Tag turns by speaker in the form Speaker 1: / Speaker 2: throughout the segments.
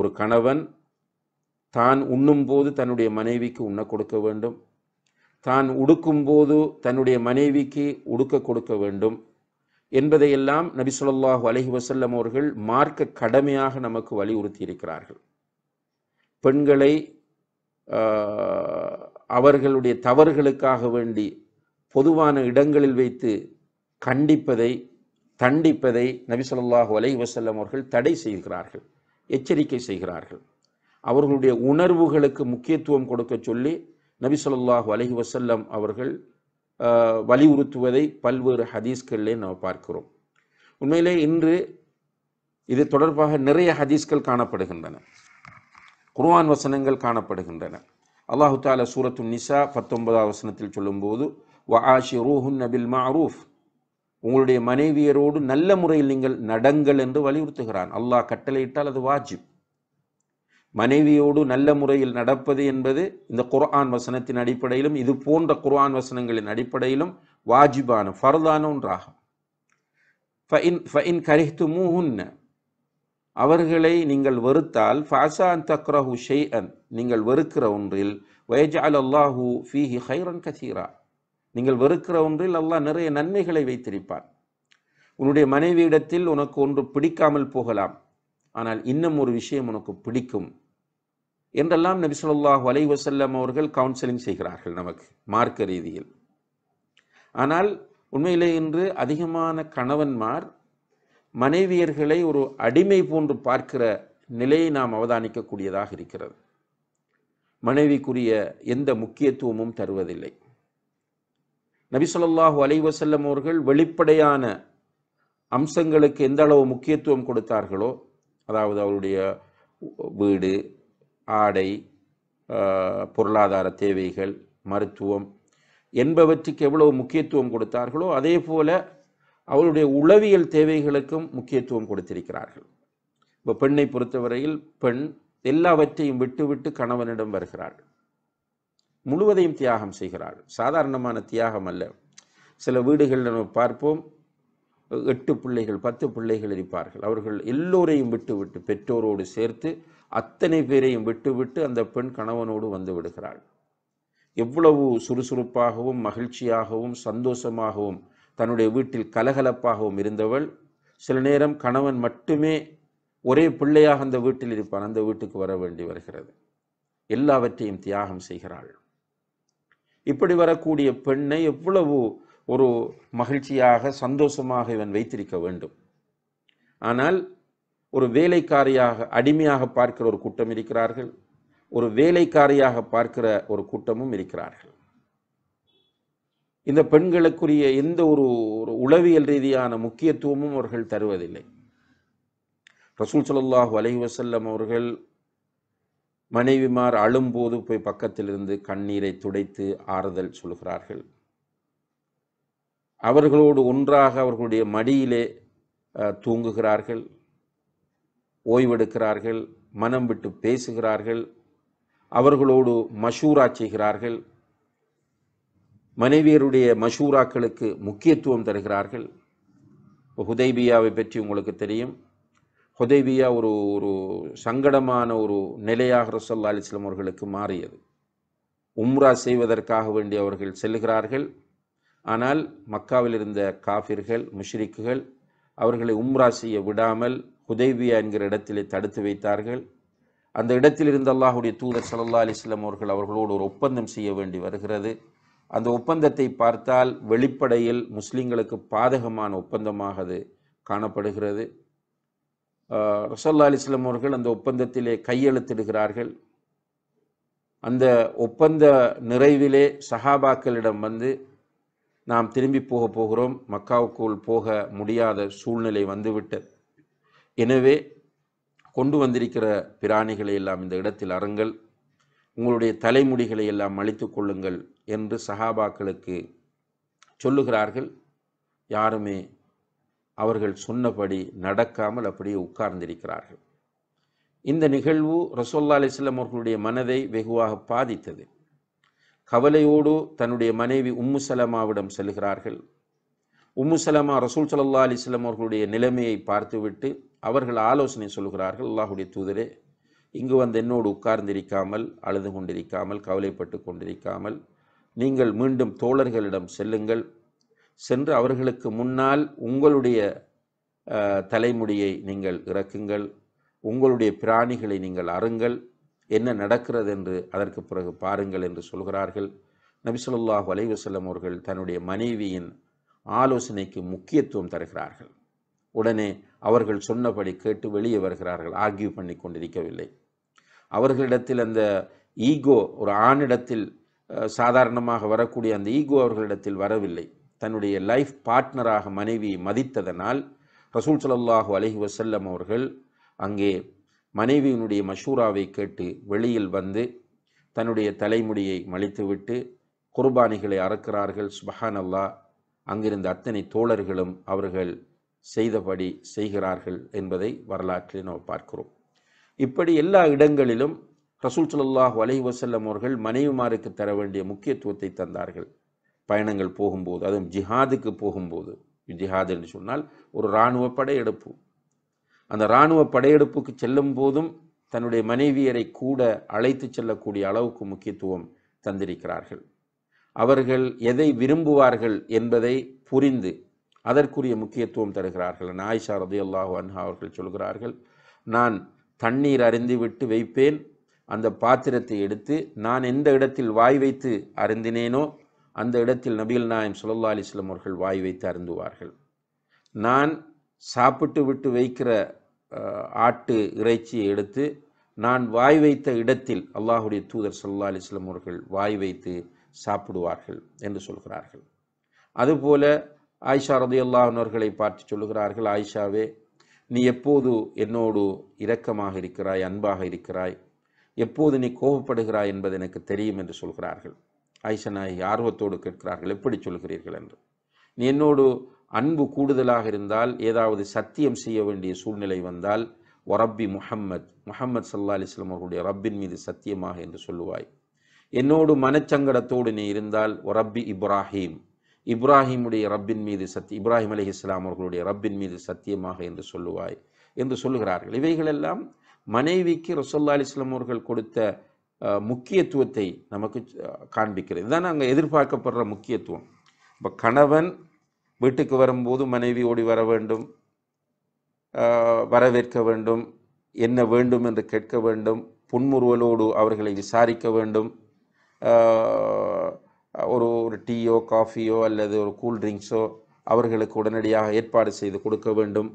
Speaker 1: ஒரு கணவன் தான் உண்ணும்போது தன்னுடைய மனைவிக்கு உண்ண கொடுக்க வேண்டும் தான் உடுக்கும்போது தன்னுடைய மனைவிக்கு உடுக்க கொடுக்க வேண்டும் என்பதையெல்லாம் நபிசுல்லாஹு அலஹி வசல்லம் அவர்கள் மார்க்க கடமையாக நமக்கு வலியுறுத்தி இருக்கிறார்கள் பெண்களை அவர்களுடைய தவறுகளுக்காக வேண்டி பொதுவான இடங்களில் வைத்து கண்டிப்பதை தண்டிப்பதை நபிசல்லாஹு அலஹி வசல்லம் அவர்கள் தடை செய்கிறார்கள் எச்சரிக்கை செய்கிறார்கள் அவர்களுடைய உணர்வுகளுக்கு முக்கியத்துவம் கொடுக்க சொல்லி நபி சொல்லாஹு அலஹி வசல்லம் அவர்கள் வலியுறுத்துவதை பல்வேறு ஹதீஸ்களிலே நாம் பார்க்கிறோம் உண்மையிலே இன்று இது தொடர்பாக நிறைய ஹதீஸ்கள் காணப்படுகின்றன குர்வான் வசனங்கள் காணப்படுகின்றன அல்லாஹு தாலா சூரத்து நிசா பத்தொன்பதாம் வசனத்தில் சொல்லும்போது வ ஆஷி ரூஹுன் நபில் மாரூஃப் உங்களுடைய மனைவியரோடு நல்ல முறையில் நீங்கள் நடங்கள் என்று வலியுறுத்துகிறான் அல்லாஹ் கட்டளையிட்டால் அது வாஜிப் மனைவியோடு நல்ல முறையில் நடப்பது என்பது இந்த குர்ஆன் வசனத்தின் அடிப்படையிலும் இது போன்ற குர்ஆன் வசனங்களின் அடிப்படையிலும் வாஜிபான ஃபர்தான ஒன்றாகும் கரிஹ்து மூஹுன்ன அவர்களை நீங்கள் வெறுத்தால் ஃபசான் தக்ரஹு ஷெய் அன் நீங்கள் வெறுக்கிற ஒன்றில் வயஜ் அல் அல்லாஹூ ஃபீஹி ஹைரன் கசீரா நீங்கள் வெறுக்கிற ஒன்றில் அல்லா நிறைய நன்மைகளை வைத்திருப்பார் உன்னுடைய மனைவியிடத்தில் உனக்கு ஒன்று பிடிக்காமல் போகலாம் ஆனால் இன்னும் ஒரு விஷயம் உனக்கு பிடிக்கும் என்றெல்லாம் நபி வலை வசல்லம் அவர்கள் கவுன்சிலிங் செய்கிறார்கள் நமக்கு மார்க்க ரீதியில் ஆனால் உண்மையிலே இன்று அதிகமான கணவன்மார் மனைவியர்களை ஒரு அடிமை போன்று பார்க்கிற நிலையை நாம் அவதானிக்கக்கூடியதாக இருக்கிறது மனைவிக்குரிய எந்த முக்கியத்துவமும் தருவதில்லை சொல்லாஹு அலைவசல்லம் அவர்கள் வெளிப்படையான அம்சங்களுக்கு எந்த அளவு முக்கியத்துவம் கொடுத்தார்களோ அதாவது அவருடைய வீடு ஆடை பொருளாதார தேவைகள் மருத்துவம் என்பவற்றுக்கு எவ்வளவு முக்கியத்துவம் கொடுத்தார்களோ அதே போல அவருடைய உளவியல் தேவைகளுக்கும் முக்கியத்துவம் கொடுத்திருக்கிறார்கள் இப்போ பெண்ணை பொறுத்தவரையில் பெண் எல்லாவற்றையும் விட்டுவிட்டு கணவனிடம் வருகிறார்கள் முழுவதையும் தியாகம் செய்கிறாள் சாதாரணமான தியாகம் அல்ல சில வீடுகளில் நம்ம பார்ப்போம் எட்டு பிள்ளைகள் பத்து பிள்ளைகள் இருப்பார்கள் அவர்கள் எல்லோரையும் விட்டுவிட்டு பெற்றோரோடு சேர்த்து அத்தனை பேரையும் விட்டுவிட்டு அந்த பெண் கணவனோடு வந்து விடுகிறாள் எவ்வளவு சுறுசுறுப்பாகவும் மகிழ்ச்சியாகவும் சந்தோஷமாகவும் தன்னுடைய வீட்டில் கலகலப்பாகவும் இருந்தவள் சில நேரம் கணவன் மட்டுமே ஒரே பிள்ளையாக அந்த வீட்டில் இருப்பான் அந்த வீட்டுக்கு வர வேண்டி வருகிறது எல்லாவற்றையும் தியாகம் செய்கிறாள் இப்படி வரக்கூடிய பெண்ணை எவ்வளவு ஒரு மகிழ்ச்சியாக சந்தோஷமாக இவன் வைத்திருக்க வேண்டும் ஆனால் ஒரு வேலைக்காரியாக அடிமையாக பார்க்கிற ஒரு கூட்டம் இருக்கிறார்கள் ஒரு வேலைக்காரியாக பார்க்கிற ஒரு கூட்டமும் இருக்கிறார்கள் இந்த பெண்களுக்குரிய எந்த ஒரு ஒரு உளவியல் ரீதியான முக்கியத்துவமும் அவர்கள் தருவதில்லை ரசூல் சல்லாஹூ அலைவசல்லம் அவர்கள் மனைவிமார் அழும்போது போய் பக்கத்திலிருந்து கண்ணீரை துடைத்து ஆறுதல் சொல்கிறார்கள் அவர்களோடு ஒன்றாக அவர்களுடைய மடியிலே தூங்குகிறார்கள் ஓய்வெடுக்கிறார்கள் மனம் விட்டு பேசுகிறார்கள் அவர்களோடு மஷூரா செய்கிறார்கள் மனைவியருடைய மஷூராக்களுக்கு முக்கியத்துவம் தருகிறார்கள் ஹுதைபியாவை பற்றி உங்களுக்கு தெரியும் ஹொதேவியா ஒரு ஒரு சங்கடமான ஒரு நிலையாக ரசல்லா அலிஸ்லாம் அவர்களுக்கு மாறியது உம்ரா செய்வதற்காக வேண்டி அவர்கள் செல்கிறார்கள் ஆனால் மக்காவில் இருந்த காஃபிர்கள் முஷ்ரிக்குகள் அவர்களை உம்ரா செய்ய விடாமல் ஹுதேவியா என்கிற இடத்திலே தடுத்து வைத்தார்கள் அந்த இடத்தில் இருந்த அல்லாஹுடைய தூதர் சல்லா அலிஸ்லாம் அவர்கள் அவர்களோடு ஒரு ஒப்பந்தம் செய்ய வேண்டி வருகிறது அந்த ஒப்பந்தத்தை பார்த்தால் வெளிப்படையில் முஸ்லீம்களுக்கு பாதகமான ஒப்பந்தமாக அது காணப்படுகிறது ரசல்லா அலிஸ்லாம் அவர்கள் அந்த ஒப்பந்தத்திலே கையெழுத்திடுகிறார்கள் அந்த ஒப்பந்த நிறைவிலே சஹாபாக்களிடம் வந்து நாம் திரும்பி போக போகிறோம் மக்காவுக்குள் போக முடியாத சூழ்நிலை வந்துவிட்டது எனவே கொண்டு வந்திருக்கிற பிராணிகளை எல்லாம் இந்த இடத்தில் அறங்கள் உங்களுடைய தலைமுடிகளை எல்லாம் அழித்து கொள்ளுங்கள் என்று சஹாபாக்களுக்கு சொல்லுகிறார்கள் யாருமே அவர்கள் சொன்னபடி நடக்காமல் அப்படியே உட்கார்ந்திருக்கிறார்கள் இந்த நிகழ்வு ரசோல்லா அலிஸ்லாம் அவர்களுடைய மனதை வெகுவாக பாதித்தது கவலையோடு தன்னுடைய மனைவி உம்மு சலமாவிடம் செல்கிறார்கள் உம்மு சலமா ரசூல் சல்லா அலிஸ்லாம் அவர்களுடைய நிலைமையை பார்த்துவிட்டு அவர்கள் ஆலோசனை சொல்கிறார்கள் அல்லாஹுடைய தூதரே இங்கு வந்து என்னோடு உட்கார்ந்திருக்காமல் அழுது கொண்டிருக்காமல் கவலைப்பட்டு கொண்டிருக்காமல் நீங்கள் மீண்டும் தோழர்களிடம் செல்லுங்கள் சென்று அவர்களுக்கு முன்னால் உங்களுடைய தலைமுடியை நீங்கள் இறக்குங்கள் உங்களுடைய பிராணிகளை நீங்கள் அருங்கள் என்ன நடக்கிறது என்று அதற்கு பிறகு பாருங்கள் என்று சொல்கிறார்கள் நபிசுல்லாஹ் வலைவசல்லம் அவர்கள் தன்னுடைய மனைவியின் ஆலோசனைக்கு முக்கியத்துவம் தருகிறார்கள் உடனே அவர்கள் சொன்னபடி கேட்டு வெளியே வருகிறார்கள் ஆர்கியூ பண்ணி கொண்டிருக்கவில்லை அவர்களிடத்தில் அந்த ஈகோ ஒரு ஆணிடத்தில் சாதாரணமாக வரக்கூடிய அந்த ஈகோ அவர்களிடத்தில் வரவில்லை தன்னுடைய லைஃப் பார்ட்னராக மனைவி மதித்ததனால் ரசூல் சலல்லாஹு அலஹி வசல்லம் அவர்கள் அங்கே மனைவியினுடைய மஷூராவை கேட்டு வெளியில் வந்து தன்னுடைய தலைமுடியை மலித்துவிட்டு குர்பானிகளை அறக்கிறார்கள் சுபஹான் அல்லா அங்கிருந்த அத்தனை தோழர்களும் அவர்கள் செய்தபடி செய்கிறார்கள் என்பதை வரலாற்றில் நாம் பார்க்கிறோம் இப்படி எல்லா இடங்களிலும் ரசூல் சல்லாஹூ அலஹி வசல்லம் அவர்கள் மனைவிமாருக்கு தர வேண்டிய முக்கியத்துவத்தை தந்தார்கள் பயணங்கள் போகும்போது அதுவும் ஜிஹாதுக்கு போகும்போது ஜிஹாது என்று சொன்னால் ஒரு இராணுவ படையெடுப்பு அந்த இராணுவ படையெடுப்புக்கு செல்லும் போதும் தன்னுடைய மனைவியரை கூட அழைத்து செல்லக்கூடிய அளவுக்கு முக்கியத்துவம் தந்திருக்கிறார்கள் அவர்கள் எதை விரும்புவார்கள் என்பதை புரிந்து அதற்குரிய முக்கியத்துவம் தருகிறார்கள் நாயிஷா ரதி அல்லாஹு அன்ஹா அவர்கள் சொல்கிறார்கள் நான் தண்ணீர் விட்டு வைப்பேன் அந்த பாத்திரத்தை எடுத்து நான் எந்த இடத்தில் வாய் வைத்து அருந்தினேனோ அந்த இடத்தில் நபிகள் நாயம் சுல்லா அலிஸ்லம் அவர்கள் வாய் வைத்து அருந்துவார்கள் நான் சாப்பிட்டு விட்டு வைக்கிற ஆட்டு இறைச்சியை எடுத்து நான் வாய் வைத்த இடத்தில் அல்லாஹுடைய தூதர் சல்லா அலிஸ்லம் அவர்கள் வாய் வைத்து சாப்பிடுவார்கள் என்று சொல்கிறார்கள் அதுபோல ஆயிஷா அல்லாஹர்களை பார்த்து சொல்கிறார்கள் ஆயிஷாவே நீ எப்போது என்னோடு இரக்கமாக இருக்கிறாய் அன்பாக இருக்கிறாய் எப்போது நீ கோபப்படுகிறாய் என்பது எனக்கு தெரியும் என்று சொல்கிறார்கள் ஐசநாயகி ஆர்வத்தோடு கேட்கிறார்கள் எப்படி சொல்கிறீர்கள் என்று நீ என்னோடு அன்பு கூடுதலாக இருந்தால் ஏதாவது சத்தியம் செய்ய வேண்டிய சூழ்நிலை வந்தால் ஒரப்பி முஹம்மத் முஹம்மத் சல்லா அலிஸ்லாம் அவர்களுடைய ரப்பின் மீது சத்தியமாக என்று சொல்லுவாய் என்னோடு மனச்சங்கடத்தோடு நீ இருந்தால் ஒரப்பி இப்ராஹிம் இப்ராஹிமுடைய ரப்பின் மீது சத்தி இப்ராஹிம் அலி இஸ்லாம் அவர்களுடைய ரப்பின் மீது சத்தியமாக என்று சொல்லுவாய் என்று சொல்லுகிறார்கள் இவைகளெல்லாம் மனைவிக்கு ரசோல்லா அலிஸ்லாம் அவர்கள் கொடுத்த முக்கியத்துவத்தை நமக்கு காண்பிக்கிறது இதுதான் அங்கே எதிர்பார்க்கப்படுற முக்கியத்துவம் இப்போ கணவன் வீட்டுக்கு வரும்போது மனைவி ஓடி வர வேண்டும் வரவேற்க வேண்டும் என்ன வேண்டும் என்று கேட்க வேண்டும் புன்முறுவலோடு அவர்களை விசாரிக்க வேண்டும் ஒரு ஒரு டீயோ காஃபியோ அல்லது ஒரு கூல் ட்ரிங்க்ஸோ அவர்களுக்கு உடனடியாக ஏற்பாடு செய்து கொடுக்க வேண்டும்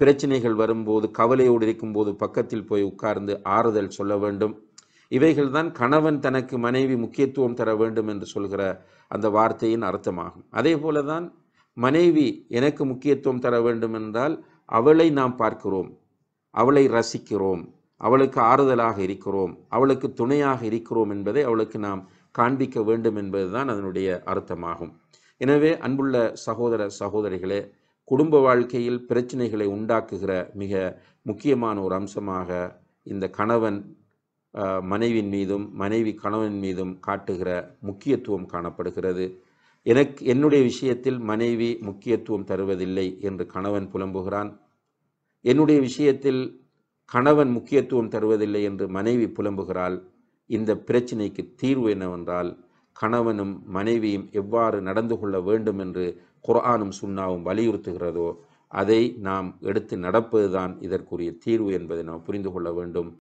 Speaker 1: பிரச்சனைகள் வரும்போது கவலையோடு இருக்கும்போது பக்கத்தில் போய் உட்கார்ந்து ஆறுதல் சொல்ல வேண்டும் இவைகள்தான் கணவன் தனக்கு மனைவி முக்கியத்துவம் தர வேண்டும் என்று சொல்கிற அந்த வார்த்தையின் அர்த்தமாகும் அதே போல தான் மனைவி எனக்கு முக்கியத்துவம் தர வேண்டும் என்றால் அவளை நாம் பார்க்கிறோம் அவளை ரசிக்கிறோம் அவளுக்கு ஆறுதலாக இருக்கிறோம் அவளுக்கு துணையாக இருக்கிறோம் என்பதை அவளுக்கு நாம் காண்பிக்க வேண்டும் என்பதுதான் அதனுடைய அர்த்தமாகும் எனவே அன்புள்ள சகோதர சகோதரிகளே குடும்ப வாழ்க்கையில் பிரச்சனைகளை உண்டாக்குகிற மிக முக்கியமான ஒரு அம்சமாக இந்த கணவன் மனைவின் மீதும் மனைவி கணவன் மீதும் காட்டுகிற முக்கியத்துவம் காணப்படுகிறது எனக்கு என்னுடைய விஷயத்தில் மனைவி முக்கியத்துவம் தருவதில்லை என்று கணவன் புலம்புகிறான் என்னுடைய விஷயத்தில் கணவன் முக்கியத்துவம் தருவதில்லை என்று மனைவி புலம்புகிறாள் இந்த பிரச்சினைக்கு தீர்வு என்னவென்றால் கணவனும் மனைவியும் எவ்வாறு நடந்து கொள்ள வேண்டும் என்று குரானும் சுண்ணாவும் வலியுறுத்துகிறதோ அதை நாம் எடுத்து நடப்பதுதான் இதற்குரிய தீர்வு என்பதை நாம் புரிந்து கொள்ள வேண்டும்